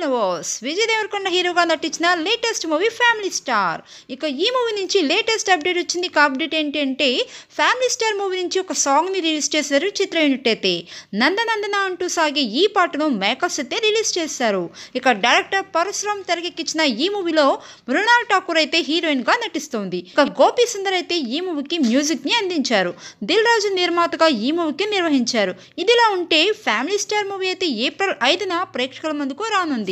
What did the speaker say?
little lovers Vijay Devarakonda హీరోగా నటించిన latest movie family star ఇక ఈ మూవీ నుంచి లేటెస్ట్ అప్డేట్ వచ్చింది అప్డేట్ ఏంటంటే ఫ్యామిలీ స్టార్ మూవీ నుంచి ఒక సాంగ్ని రిలీజ్ చేశారు చిత్ర యూనిట్ అయితే నందనందన అంటూ సాగే ఈ పాటను మేకర్స్ అయితే రిలీజ్ చేశారు ఇక డైరెక్టర్ పరశురామ్ తెరకెక్కించిన ఈ మూవీలో మృణాల్ ఠాకూర్ అయితే హీరోయిన్గా నటిస్తోంది ఇక గోపి సుందర్ అయితే ఈ మూవీకి మ్యూజిక్ని అందించారు దిల్ రాజు నిర్మాతగా ఈ మూవీకి నిర్వహించారు ఇదిలా ఉంటే ఫ్యామిలీ స్టార్ మూవీ అయితే ఏప్రిల్ ఐదున ప్రేక్షకుల ముందుకు రానుంది